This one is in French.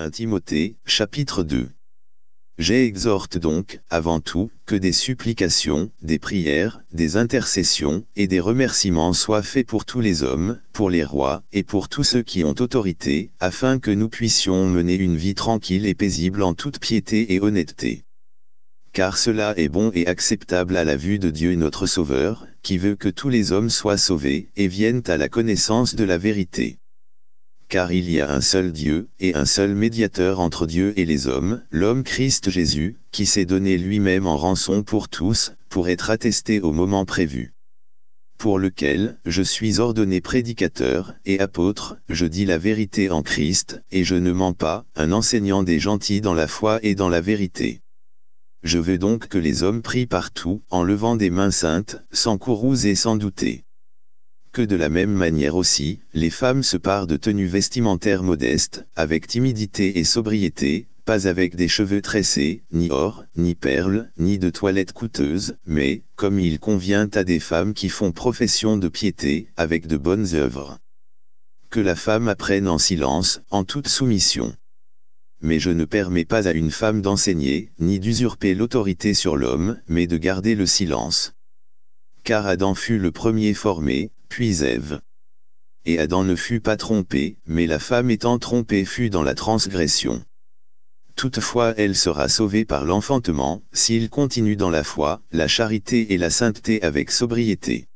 1 Timothée, chapitre 2 J'exhorte donc, avant tout, que des supplications, des prières, des intercessions, et des remerciements soient faits pour tous les hommes, pour les rois, et pour tous ceux qui ont autorité, afin que nous puissions mener une vie tranquille et paisible en toute piété et honnêteté. Car cela est bon et acceptable à la vue de Dieu notre Sauveur, qui veut que tous les hommes soient sauvés, et viennent à la connaissance de la vérité car il y a un seul Dieu, et un seul médiateur entre Dieu et les hommes, l'homme Christ Jésus, qui s'est donné lui-même en rançon pour tous, pour être attesté au moment prévu. Pour lequel, je suis ordonné prédicateur, et apôtre, je dis la vérité en Christ, et je ne mens pas, un enseignant des gentils dans la foi et dans la vérité. Je veux donc que les hommes prient partout, en levant des mains saintes, sans courroux et sans douter que de la même manière aussi, les femmes se parent de tenues vestimentaires modestes, avec timidité et sobriété, pas avec des cheveux tressés, ni or, ni perles, ni de toilettes coûteuses, mais, comme il convient à des femmes qui font profession de piété, avec de bonnes œuvres. Que la femme apprenne en silence, en toute soumission. Mais je ne permets pas à une femme d'enseigner, ni d'usurper l'autorité sur l'homme, mais de garder le silence car Adam fut le premier formé, puis Ève. Et Adam ne fut pas trompé, mais la femme étant trompée fut dans la transgression. Toutefois elle sera sauvée par l'enfantement, s'il continue dans la foi, la charité et la sainteté avec sobriété.